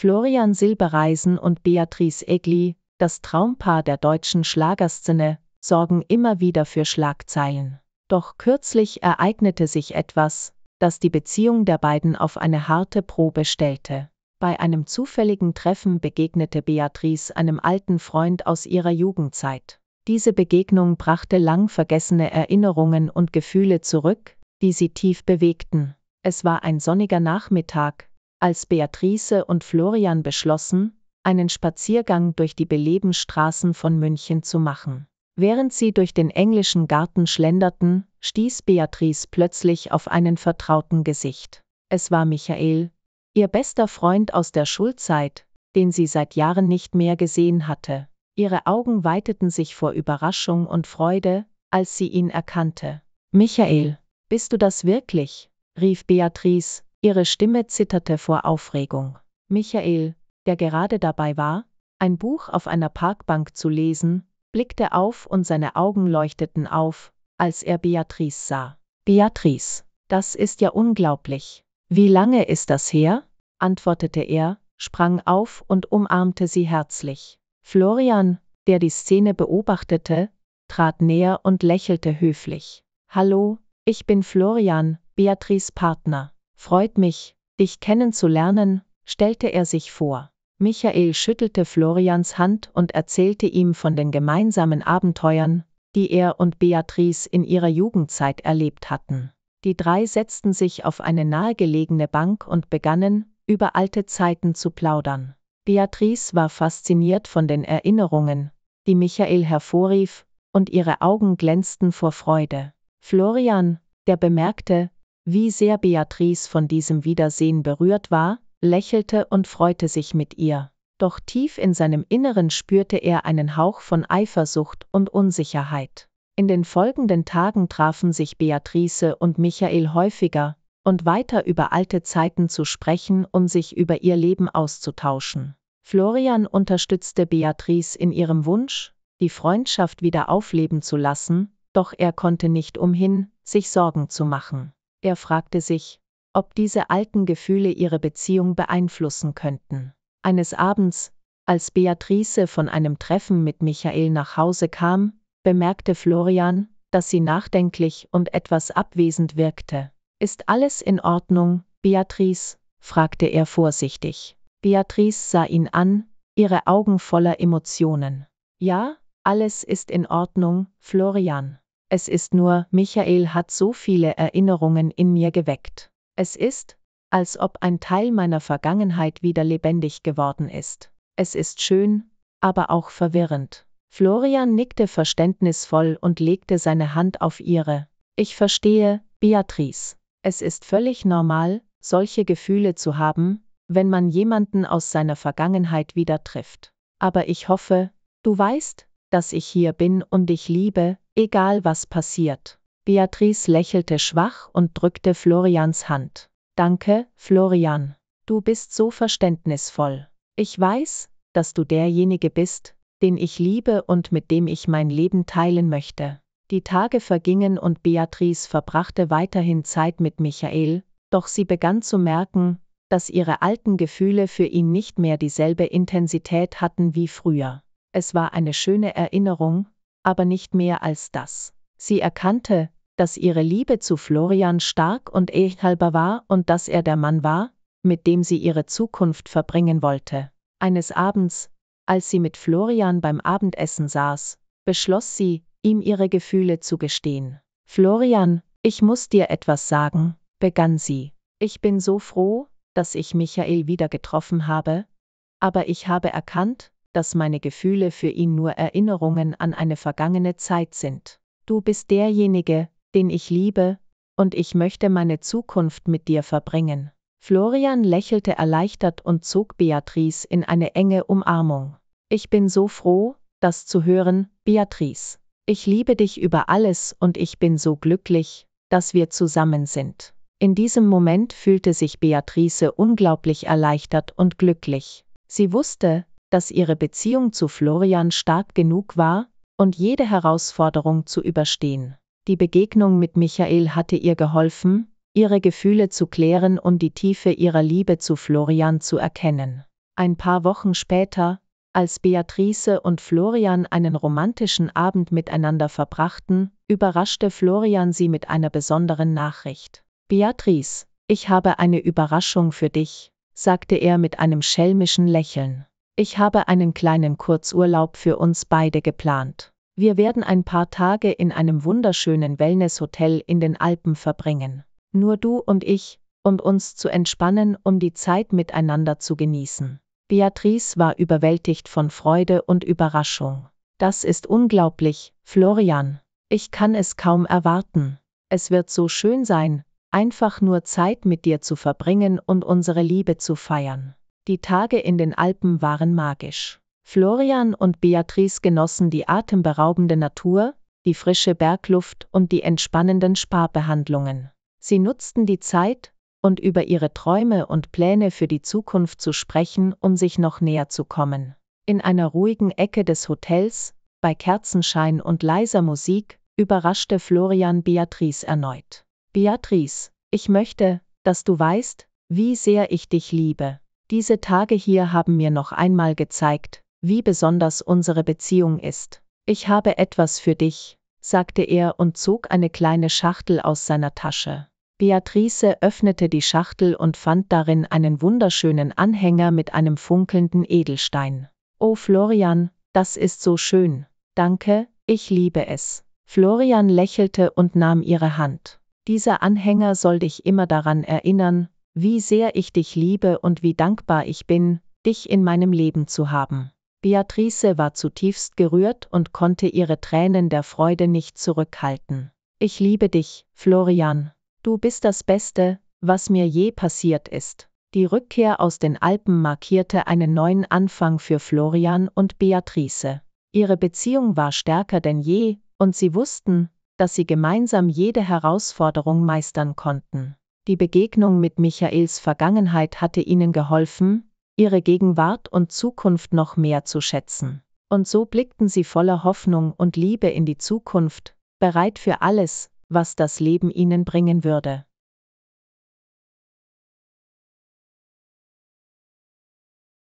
Florian Silbereisen und Beatrice Egli, das Traumpaar der deutschen Schlagerszene, sorgen immer wieder für Schlagzeilen. Doch kürzlich ereignete sich etwas, das die Beziehung der beiden auf eine harte Probe stellte. Bei einem zufälligen Treffen begegnete Beatrice einem alten Freund aus ihrer Jugendzeit. Diese Begegnung brachte lang vergessene Erinnerungen und Gefühle zurück, die sie tief bewegten. Es war ein sonniger Nachmittag, als Beatrice und Florian beschlossen, einen Spaziergang durch die beleben Straßen von München zu machen. Während sie durch den englischen Garten schlenderten, stieß Beatrice plötzlich auf einen vertrauten Gesicht. Es war Michael, ihr bester Freund aus der Schulzeit, den sie seit Jahren nicht mehr gesehen hatte. Ihre Augen weiteten sich vor Überraschung und Freude, als sie ihn erkannte. Michael, bist du das wirklich? rief Beatrice, Ihre Stimme zitterte vor Aufregung. Michael, der gerade dabei war, ein Buch auf einer Parkbank zu lesen, blickte auf und seine Augen leuchteten auf, als er Beatrice sah. Beatrice, das ist ja unglaublich. Wie lange ist das her? antwortete er, sprang auf und umarmte sie herzlich. Florian, der die Szene beobachtete, trat näher und lächelte höflich. Hallo, ich bin Florian, Beatrice Partner. Freut mich, dich kennenzulernen, stellte er sich vor. Michael schüttelte Florians Hand und erzählte ihm von den gemeinsamen Abenteuern, die er und Beatrice in ihrer Jugendzeit erlebt hatten. Die drei setzten sich auf eine nahegelegene Bank und begannen, über alte Zeiten zu plaudern. Beatrice war fasziniert von den Erinnerungen, die Michael hervorrief, und ihre Augen glänzten vor Freude. Florian, der bemerkte, wie sehr Beatrice von diesem Wiedersehen berührt war, lächelte und freute sich mit ihr. Doch tief in seinem Inneren spürte er einen Hauch von Eifersucht und Unsicherheit. In den folgenden Tagen trafen sich Beatrice und Michael häufiger, und weiter über alte Zeiten zu sprechen und sich über ihr Leben auszutauschen. Florian unterstützte Beatrice in ihrem Wunsch, die Freundschaft wieder aufleben zu lassen, doch er konnte nicht umhin, sich Sorgen zu machen. Er fragte sich, ob diese alten Gefühle ihre Beziehung beeinflussen könnten. Eines Abends, als Beatrice von einem Treffen mit Michael nach Hause kam, bemerkte Florian, dass sie nachdenklich und etwas abwesend wirkte. Ist alles in Ordnung, Beatrice? fragte er vorsichtig. Beatrice sah ihn an, ihre Augen voller Emotionen. Ja, alles ist in Ordnung, Florian. Es ist nur, Michael hat so viele Erinnerungen in mir geweckt. Es ist, als ob ein Teil meiner Vergangenheit wieder lebendig geworden ist. Es ist schön, aber auch verwirrend. Florian nickte verständnisvoll und legte seine Hand auf ihre. Ich verstehe, Beatrice. Es ist völlig normal, solche Gefühle zu haben, wenn man jemanden aus seiner Vergangenheit wieder trifft. Aber ich hoffe, du weißt, dass ich hier bin und dich liebe, egal was passiert. Beatrice lächelte schwach und drückte Florians Hand. Danke, Florian. Du bist so verständnisvoll. Ich weiß, dass du derjenige bist, den ich liebe und mit dem ich mein Leben teilen möchte. Die Tage vergingen und Beatrice verbrachte weiterhin Zeit mit Michael, doch sie begann zu merken, dass ihre alten Gefühle für ihn nicht mehr dieselbe Intensität hatten wie früher. Es war eine schöne Erinnerung, aber nicht mehr als das. Sie erkannte, dass ihre Liebe zu Florian stark und ehehalber war und dass er der Mann war, mit dem sie ihre Zukunft verbringen wollte. Eines Abends, als sie mit Florian beim Abendessen saß, beschloss sie, ihm ihre Gefühle zu gestehen. Florian, ich muss dir etwas sagen, begann sie. Ich bin so froh, dass ich Michael wieder getroffen habe, aber ich habe erkannt, dass meine Gefühle für ihn nur Erinnerungen an eine vergangene Zeit sind. Du bist derjenige, den ich liebe, und ich möchte meine Zukunft mit dir verbringen. Florian lächelte erleichtert und zog Beatrice in eine enge Umarmung. Ich bin so froh, das zu hören, Beatrice. Ich liebe dich über alles und ich bin so glücklich, dass wir zusammen sind. In diesem Moment fühlte sich Beatrice unglaublich erleichtert und glücklich. Sie wusste, dass ihre Beziehung zu Florian stark genug war, und jede Herausforderung zu überstehen. Die Begegnung mit Michael hatte ihr geholfen, ihre Gefühle zu klären und die Tiefe ihrer Liebe zu Florian zu erkennen. Ein paar Wochen später, als Beatrice und Florian einen romantischen Abend miteinander verbrachten, überraschte Florian sie mit einer besonderen Nachricht. Beatrice, ich habe eine Überraschung für dich, sagte er mit einem schelmischen Lächeln. Ich habe einen kleinen Kurzurlaub für uns beide geplant. Wir werden ein paar Tage in einem wunderschönen Wellnesshotel in den Alpen verbringen. Nur du und ich, um uns zu entspannen, um die Zeit miteinander zu genießen. Beatrice war überwältigt von Freude und Überraschung. Das ist unglaublich, Florian. Ich kann es kaum erwarten. Es wird so schön sein, einfach nur Zeit mit dir zu verbringen und unsere Liebe zu feiern. Die Tage in den Alpen waren magisch. Florian und Beatrice genossen die atemberaubende Natur, die frische Bergluft und die entspannenden Sparbehandlungen. Sie nutzten die Zeit, und über ihre Träume und Pläne für die Zukunft zu sprechen, um sich noch näher zu kommen. In einer ruhigen Ecke des Hotels, bei Kerzenschein und leiser Musik, überraschte Florian Beatrice erneut. Beatrice, ich möchte, dass du weißt, wie sehr ich dich liebe. Diese Tage hier haben mir noch einmal gezeigt, wie besonders unsere Beziehung ist. Ich habe etwas für dich, sagte er und zog eine kleine Schachtel aus seiner Tasche. Beatrice öffnete die Schachtel und fand darin einen wunderschönen Anhänger mit einem funkelnden Edelstein. Oh Florian, das ist so schön. Danke, ich liebe es. Florian lächelte und nahm ihre Hand. Dieser Anhänger soll dich immer daran erinnern, wie sehr ich dich liebe und wie dankbar ich bin, dich in meinem Leben zu haben. Beatrice war zutiefst gerührt und konnte ihre Tränen der Freude nicht zurückhalten. Ich liebe dich, Florian. Du bist das Beste, was mir je passiert ist. Die Rückkehr aus den Alpen markierte einen neuen Anfang für Florian und Beatrice. Ihre Beziehung war stärker denn je, und sie wussten, dass sie gemeinsam jede Herausforderung meistern konnten. Die Begegnung mit Michaels Vergangenheit hatte ihnen geholfen, ihre Gegenwart und Zukunft noch mehr zu schätzen. Und so blickten sie voller Hoffnung und Liebe in die Zukunft, bereit für alles, was das Leben ihnen bringen würde.